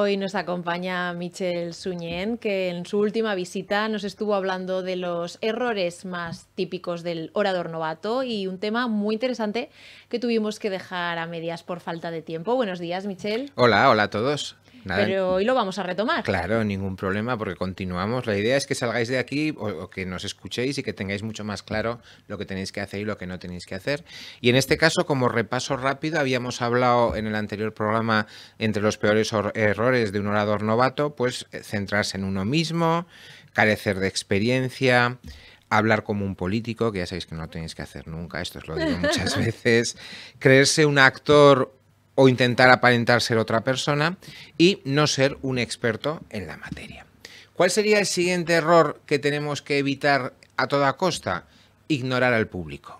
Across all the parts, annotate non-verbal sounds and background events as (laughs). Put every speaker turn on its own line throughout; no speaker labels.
Hoy nos acompaña Michel Suñén, que en su última visita nos estuvo hablando de los errores más típicos del orador novato y un tema muy interesante que tuvimos que dejar a medias por falta de tiempo. Buenos días, Michel.
Hola, hola a todos. Pero
hoy lo vamos a retomar. Claro,
ningún problema, porque continuamos. La idea es que salgáis de aquí o, que nos escuchéis y que tengáis mucho más claro lo que tenéis que hacer y lo que no tenéis que hacer. Y en este caso, como repaso rápido, habíamos hablado en el anterior programa entre los peores errores de un orador novato, pues eh, centrarse en uno mismo, carecer de experiencia, hablar como un político, que ya sabéis que no lo tenéis que hacer nunca, esto os lo digo (laughs) muchas veces, creerse un actor o intentar aparentar ser otra persona y no ser un experto en la materia. ¿Cuál sería el siguiente error que tenemos que evitar a toda costa? Ignorar al público.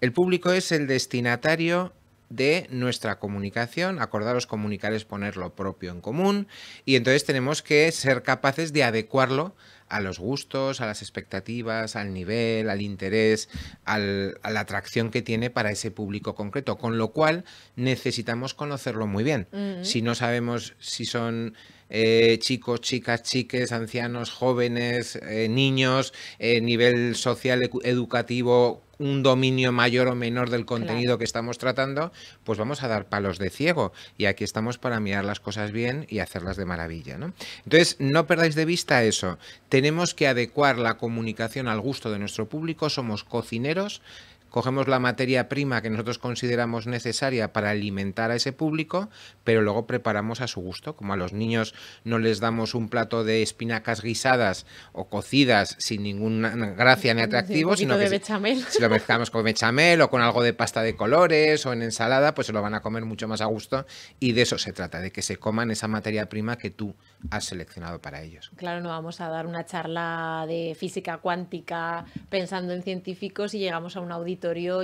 El público es el destinatario de nuestra comunicación, acordaros comunicar es poner lo propio en común y entonces tenemos que ser capaces de adecuarlo a los gustos, a las expectativas, al nivel, al interés, al, a la atracción que tiene para ese público concreto. Con lo cual necesitamos conocerlo muy bien. Si no sabemos si son eh, chicos, chicas, chiques, ancianos, jóvenes, eh, niños, eh, nivel social, educativo, un dominio mayor o menor del contenido que estamos tratando, pues vamos a dar palos de ciego. Y aquí estamos para mirar las cosas bien y hacerlas de maravilla. ¿no? Entonces, no perdáis de vista eso. Tenemos que adecuar la comunicación al gusto de nuestro público. Somos cocineros cogemos la materia prima que nosotros consideramos necesaria para alimentar a ese público, pero luego preparamos a su gusto. Como a los niños no les damos un plato de espinacas guisadas o cocidas sin ninguna gracia ni atractivo, sino que
si lo
mezclamos con bechamel o con algo de pasta de colores o en ensalada, pues se lo van a comer mucho más a gusto y de eso se trata, de que se coman esa materia prima que tú has seleccionado para ellos.
Claro, no vamos a dar una charla de física cuántica pensando en científicos y llegamos a un auditorio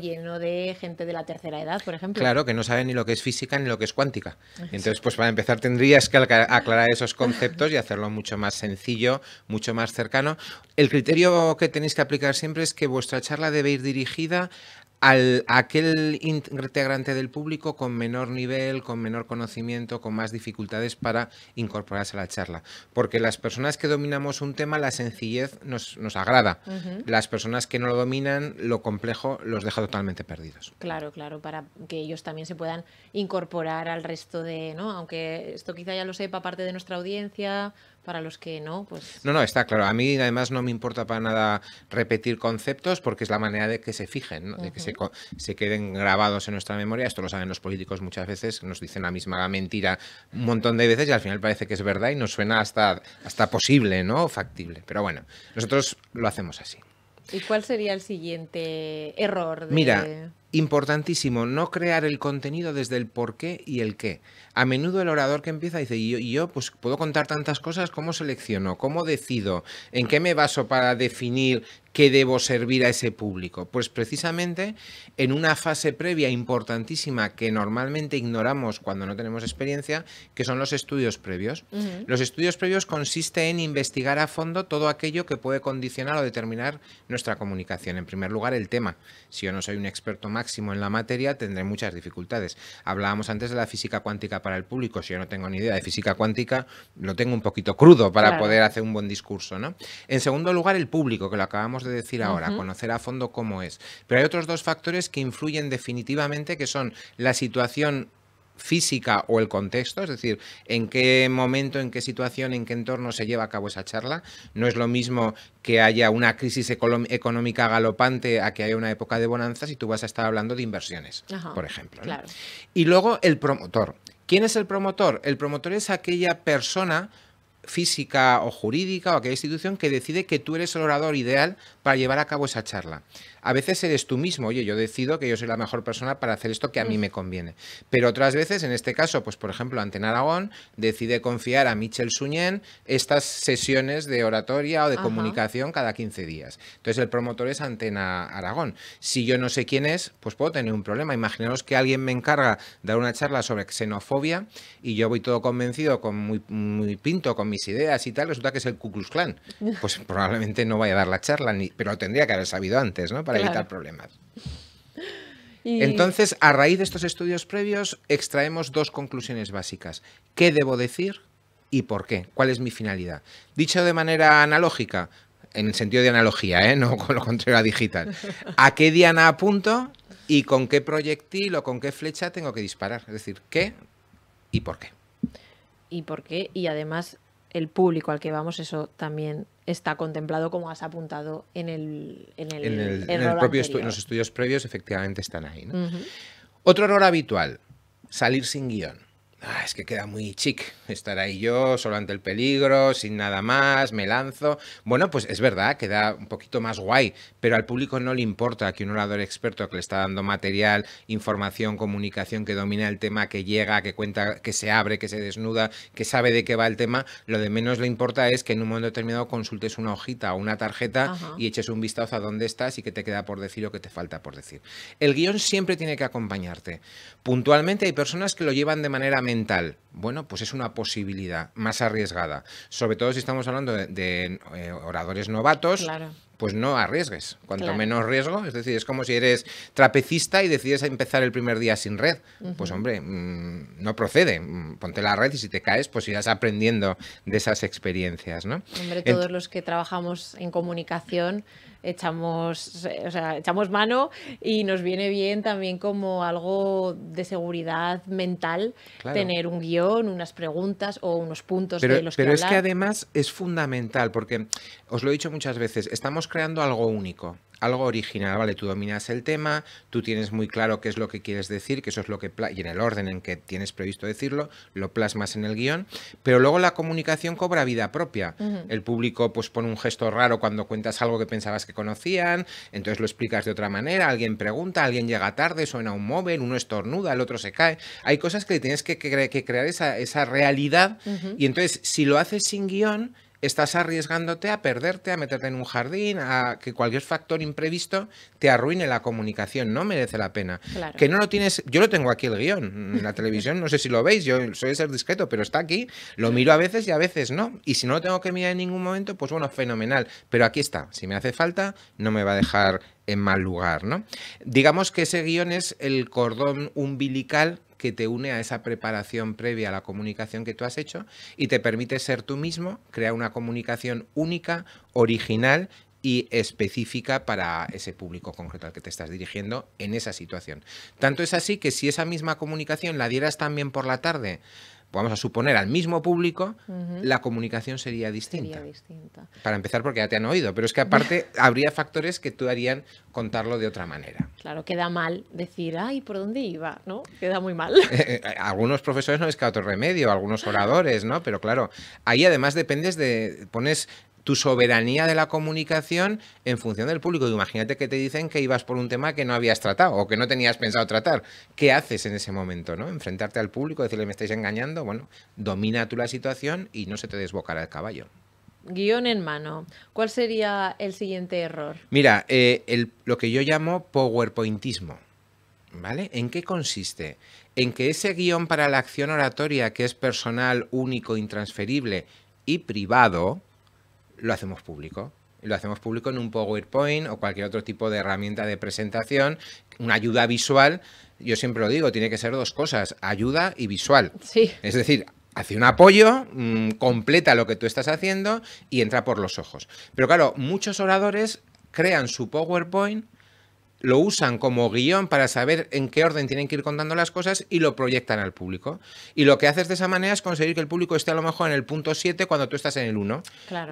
lleno de gente de la tercera edad, por ejemplo. Claro,
que no sabe ni lo que es física ni lo que es cuántica. Entonces, pues para empezar tendrías que aclarar esos conceptos y hacerlo mucho más sencillo, mucho más cercano. El criterio que tenéis que aplicar siempre es que vuestra charla debe ir dirigida al, a aquel integrante del público con menor nivel, con menor conocimiento, con más dificultades para incorporarse a la charla. Porque las personas que dominamos un tema, la sencillez nos, agrada. Las personas que no lo dominan, lo complejo los deja totalmente perdidos.
Claro, claro, para que ellos también se puedan incorporar al resto de, ¿no? Aunque esto quizá ya lo sepa parte de nuestra audiencia, para los que no, pues...
No, no, está claro. A mí además no me importa para nada repetir conceptos porque es la manera de que se fijen, de que se, se, queden grabados en nuestra memoria. Esto lo saben los políticos muchas veces, nos dicen la misma mentira un montón de veces y al final parece que es verdad y nos suena hasta, hasta posible, ¿no? Factible. Pero bueno, nosotros lo hacemos así.
¿Y cuál sería el siguiente error? De... Mira,
importantísimo, no crear el contenido desde el por qué y el qué. A menudo el orador que empieza dice, y yo, yo pues puedo contar tantas cosas, ¿cómo selecciono? ¿Cómo decido? ¿En qué me baso para definir ¿qué debo servir a ese público? Pues precisamente en una fase previa importantísima que normalmente ignoramos cuando no tenemos experiencia, que son los estudios previos. Los estudios previos consisten en investigar a fondo todo aquello que puede condicionar o determinar nuestra comunicación. En primer lugar, el tema. Si yo no soy un experto máximo en la materia, tendré muchas dificultades. Hablábamos antes de la física cuántica para el público. Si yo no tengo ni idea de física cuántica, lo tengo un poquito crudo para poder hacer un buen discurso. ¿no? En segundo lugar, el público, que lo acabamos de decir ahora, conocer a fondo cómo es. Pero hay otros dos factores que influyen definitivamente, que son la situación física o el contexto, es decir, en qué momento, en qué situación, en qué entorno se lleva a cabo esa charla. No es lo mismo que haya una crisis económica galopante a que haya una época de bonanza si tú vas a estar hablando de inversiones, por ejemplo. Y luego el promotor. ¿Quién es el promotor? El promotor es aquella persona física o jurídica o aquella institución que decide que tú eres el orador ideal para llevar a cabo esa charla. A veces eres tú mismo, oye, yo decido que yo soy la mejor persona para hacer esto que a mí mm. me conviene. Pero otras veces, en este caso, pues por ejemplo, Antena Aragón decide confiar a Michel Suñén estas sesiones de oratoria o de comunicación cada 15 días. Entonces el promotor es Antena Aragón. Si yo no sé quién es, pues puedo tener un problema. Imaginaos que alguien me encarga dar una charla sobre xenofobia y yo voy todo convencido, con muy, muy pinto, con mis ideas y tal, resulta que es el Ku Klux Klan. Pues (laughs) probablemente no vaya a dar la charla, ni, pero tendría que haber sabido antes, ¿no? Para evitar problemas. Entonces, a raíz de estos estudios previos, extraemos dos conclusiones básicas. ¿Qué debo decir y por qué? ¿Cuál es mi finalidad? Dicho de manera analógica, en el sentido de analogía, ¿eh? no con lo contrario a digital. ¿A qué diana apunto y con qué proyectil o con qué flecha tengo que disparar? Es decir, ¿qué y por qué?
¿Y por qué? Y además, el público al que vamos, eso también está contemplado como has apuntado en el, en el, en propio los
estudios previos efectivamente están ahí. Otro error habitual, salir sin guión ah, es que queda muy chic estar ahí yo, solo ante el peligro, sin nada más, me lanzo. Bueno, pues es verdad, queda un poquito más guay, pero al público no le importa que un orador experto que le está dando material, información, comunicación, que domina el tema, que llega, que cuenta, que se abre, que se desnuda, que sabe de qué va el tema, lo de menos le importa es que en un momento determinado consultes una hojita o una tarjeta y eches un vistazo a dónde estás y qué te queda por decir o qué te falta por decir. El guión siempre tiene que acompañarte. Puntualmente hay personas que lo llevan de manera mental. Bueno, pues es una posibilidad más arriesgada. Sobre todo si estamos hablando de, eh, oradores novatos. pues no arriesgues. Cuanto menos riesgo, es decir, es como si eres trapecista y decides empezar el primer día sin red. Pues hombre, mm, no procede. Mm, ponte la red y si te caes, pues irás aprendiendo de esas experiencias, ¿no? Hombre, todos
los que trabajamos en comunicación echamos, o sea, echamos mano y nos viene bien también como algo de seguridad mental tener un guión, unas preguntas o unos puntos de los que Pero es que además
es fundamental porque, os lo he dicho muchas veces, estamos creando algo único algo original, ¿vale? Tú dominas el tema, tú tienes muy claro qué es lo que quieres decir, que eso es lo que, y en el orden en que tienes previsto decirlo, lo plasmas en el guión, pero luego la comunicación cobra vida propia. El público pues pone un gesto raro cuando cuentas algo que pensabas que conocían, entonces lo explicas de otra manera, alguien pregunta, alguien llega tarde, suena un móvil, uno estornuda, el otro se cae. Hay cosas que tienes que, crear esa, realidad y entonces si lo haces sin guión, estás arriesgándote a perderte, a meterte en un jardín, a que cualquier factor imprevisto te arruine la comunicación, no merece la pena. Que no lo tienes, yo lo tengo aquí el guión, en la televisión, no sé si lo veis, yo soy ser discreto, pero está aquí, lo miro a veces y a veces no, y si no lo tengo que mirar en ningún momento, pues bueno, fenomenal, pero aquí está, si me hace falta, no me va a dejar en mal lugar, ¿no? Digamos que ese guión es el cordón umbilical que te une a esa preparación previa a la comunicación que tú has hecho y te permite ser tú mismo, crear una comunicación única, original y específica para ese público concreto al que te estás dirigiendo en esa situación. Tanto es así que si esa misma comunicación la dieras también por la tarde vamos a suponer, al mismo público, la comunicación sería distinta. sería distinta. Para empezar, porque ya te han oído, pero es que aparte (laughs) habría factores que tú harían contarlo de otra manera.
Claro, queda mal decir, ay, ¿por dónde iba? ¿No? Queda muy mal. (laughs)
Eh, eh, algunos profesores no les queda otro remedio, algunos oradores, ¿no? Pero claro, ahí además dependes de, pones tu soberanía de la comunicación en función del público. Imagínate que te dicen que ibas por un tema que no habías tratado o que no tenías pensado tratar. ¿Qué haces en ese momento? ¿no? Enfrentarte al público, decirle me estáis engañando. Bueno, domina tú la situación y no se te desbocará el caballo.
Guión en mano. ¿Cuál sería el siguiente error?
Mira, eh, lo que yo llamo PowerPointismo. ¿Vale? ¿En qué consiste? En que ese guión para la acción oratoria, que es personal, único, intransferible y privado, lo hacemos público. Lo hacemos público en un PowerPoint o cualquier otro tipo de herramienta de presentación, una ayuda visual. Yo siempre lo digo, tiene que ser dos cosas, ayuda y visual. Es decir, hace un apoyo, mm, completa lo que tú estás haciendo y entra por los ojos. Pero claro, muchos oradores crean su PowerPoint lo usan como guión para saber en qué orden tienen que ir contando las cosas y lo proyectan al público. Y lo que haces de esa manera es conseguir que el público esté a lo mejor en el punto 7 cuando tú estás en el 1.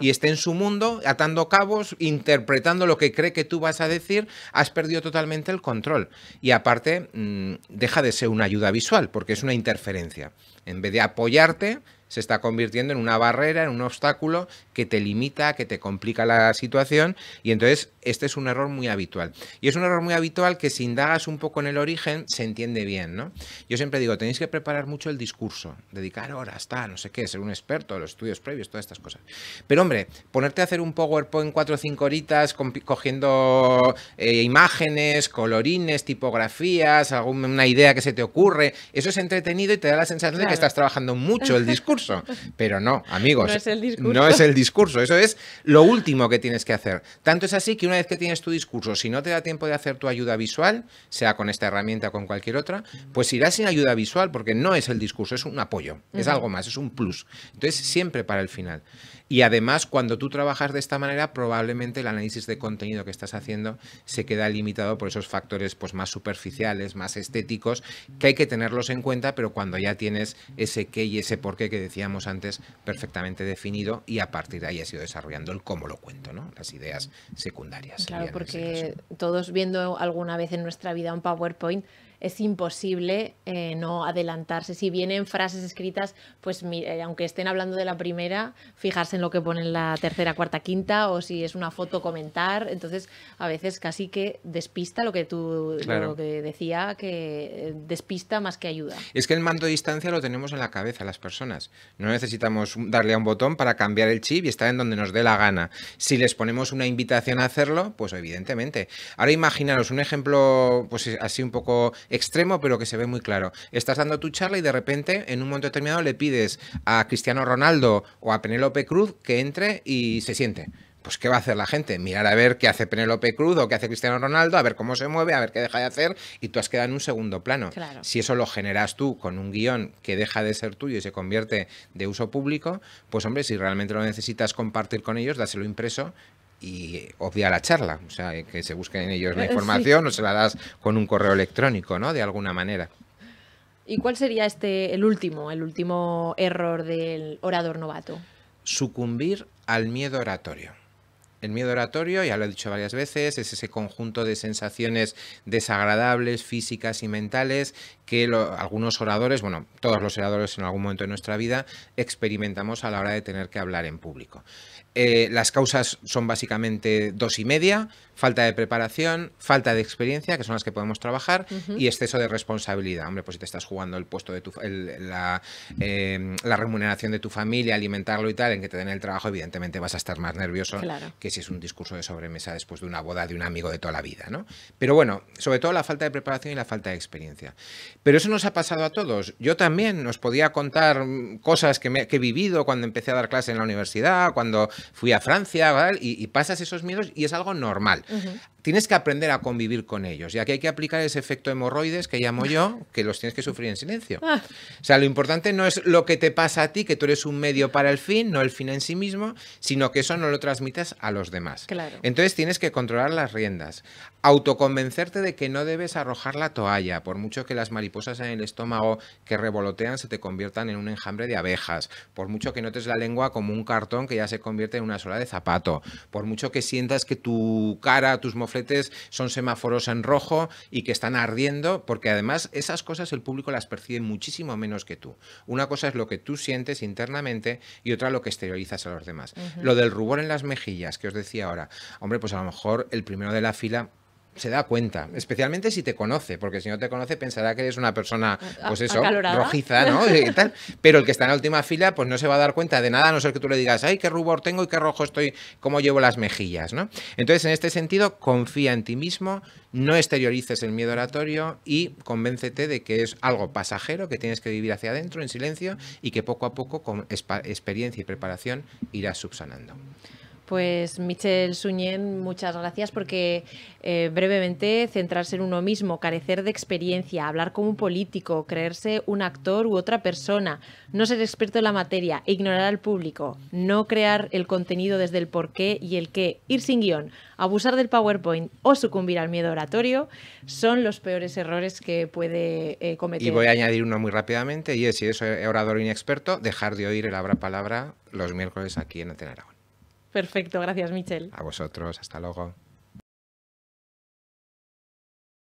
Y esté en su mundo, atando cabos, interpretando lo que cree que tú vas a decir, has perdido totalmente el control. Y aparte, mm, deja de ser una ayuda visual, porque es una interferencia. En vez de apoyarte, se está convirtiendo en una barrera, en un obstáculo que te limita, que te complica la situación y entonces este es un error muy habitual. Y es un error muy habitual que si indagas un poco en el origen se entiende bien, ¿no? Yo siempre digo, tenéis que preparar mucho el discurso, dedicar horas, tal, no sé qué, ser un experto, los estudios previos, todas estas cosas. Pero hombre, ponerte a hacer un PowerPoint cuatro o cinco horitas cogiendo eh, imágenes, colorines, tipografías, alguna idea que se te ocurre, eso es entretenido y te da la sensación de que estás trabajando mucho el (laughs) discurso. Pero no, amigos, no es, el discurso. no es el discurso. Eso es lo último que tienes que hacer. Tanto es así que una vez que tienes tu discurso, si no te da tiempo de hacer tu ayuda visual, sea con esta herramienta o con cualquier otra, pues irás sin ayuda visual porque no es el discurso, es un apoyo, es algo más, es un plus. Entonces, siempre para el final. Y además, cuando tú trabajas de esta manera, probablemente el análisis de contenido que estás haciendo se queda limitado por esos factores pues, más superficiales, más estéticos, que hay que tenerlos en cuenta, pero cuando ya tienes ese qué y ese por qué que decíamos antes perfectamente definido y a partir de ahí has ido desarrollando el cómo lo cuento, ¿no? las ideas secundarias. Claro,
porque todos viendo alguna vez en nuestra vida un PowerPoint, es imposible eh, no adelantarse. Si vienen frases escritas, pues eh, aunque estén hablando de la primera, fijarse en lo que pone la tercera, cuarta, quinta, o si es una foto, comentar. Entonces, a veces casi que despista lo que tú lo que decía, que eh, despista más que ayuda.
Es que el mando de distancia lo tenemos en la cabeza las personas. No necesitamos darle a un botón para cambiar el chip y estar en donde nos dé la gana. Si les ponemos una invitación a hacerlo, pues evidentemente. Ahora imaginaros un ejemplo, pues así un poco extremo, pero que se ve muy claro. Estás dando tu charla y de repente, en un momento determinado, le pides a Cristiano Ronaldo o a Penélope Cruz que entre y se siente pues ¿qué va a hacer la gente? Mirar a ver qué hace Penélope Cruz o qué hace Cristiano Ronaldo, a ver cómo se mueve, a ver qué deja de hacer, y tú has quedado en un segundo plano. Si eso lo generas tú con un guión que deja de ser tuyo y se convierte de uso público, pues hombre, si realmente lo necesitas compartir con ellos, dáselo impreso y obvia la charla, o sea, que se busquen ellos la eh, información o se la das con un correo electrónico, ¿no? De alguna manera.
¿Y cuál sería este el último, el último error del orador novato?
Sucumbir al miedo oratorio. El miedo oratorio, ya lo he dicho varias veces, es ese conjunto de sensaciones desagradables, físicas y mentales que algunos oradores, bueno, todos los oradores en algún momento de nuestra vida experimentamos a la hora de tener que hablar en público. Eh, las causas son básicamente dos y media, falta de preparación, falta de experiencia, que son las que podemos trabajar, y exceso de responsabilidad. Hombre, pues si te estás jugando el puesto de tu, em, la, remuneración de tu familia, alimentarlo y tal, en que te den el trabajo, evidentemente vas a estar más nervioso que si es un discurso de sobremesa después de una boda de un amigo de toda la vida, ¿no? Pero bueno, sobre todo la falta de preparación y la falta de experiencia. Pero eso nos ha pasado a todos. Yo también os podía contar mm, cosas que, que he vivido cuando empecé a dar clase en la universidad, cuando fui a Francia y, pasas esos miedos y es algo normal tienes que aprender a convivir con ellos. Y aquí hay que aplicar ese efecto hemorroides que llamo yo, que los tienes que sufrir en silencio. Ah. O sea, lo importante no es lo que te pasa a ti, que tú eres un medio para el fin, no el fin en sí mismo, sino que eso no lo transmitas a los demás. Claro. Entonces tienes que controlar las riendas, autoconvencerte de que no debes arrojar la toalla, por mucho que las mariposas en el estómago que revolotean se te conviertan en un enjambre de abejas, por mucho que notes la lengua como un cartón que ya se convierte en una sola de zapato, por mucho que sientas que tu cara, tus mofletes son semáforos en rojo y que están ardiendo, porque además esas cosas el público las percibe muchísimo menos que tú. Una cosa es lo que tú sientes internamente y otra lo que exteriorizas a los demás. Lo del rubor en las mejillas que os decía ahora, hombre, pues a lo mejor el primero de la fila se da cuenta, especialmente si te conoce, porque si no te conoce pensará que eres una persona, pues eso, rojiza, ¿no? (laughs) Pero el que está en la última fila, pues no se va a dar cuenta de nada, a no ser que tú le digas, ay, qué rubor tengo y qué rojo estoy, cómo llevo las mejillas, ¿no? Entonces, en este sentido, confía en ti mismo, no exteriorices el miedo oratorio y convéncete de que es algo pasajero que tienes que vivir hacia adentro en silencio y que poco a poco con experiencia y preparación irás subsanando.
Pues Michel Suñén, muchas gracias porque eh, brevemente centrarse en uno mismo, carecer de experiencia, hablar como un político, creerse un actor u otra persona, no ser experto en la materia, ignorar al público, no crear el contenido desde el porqué y el qué, ir sin guión, abusar del PowerPoint o sucumbir al miedo oratorio son los peores errores que puede eh, cometer. Y voy a
añadir uno muy rápidamente y es, si es orador inexperto, dejar de oír el Abra Palabra los miércoles aquí en Aragón.
Perfecto, gracias Michel.
A vosotros, hasta luego.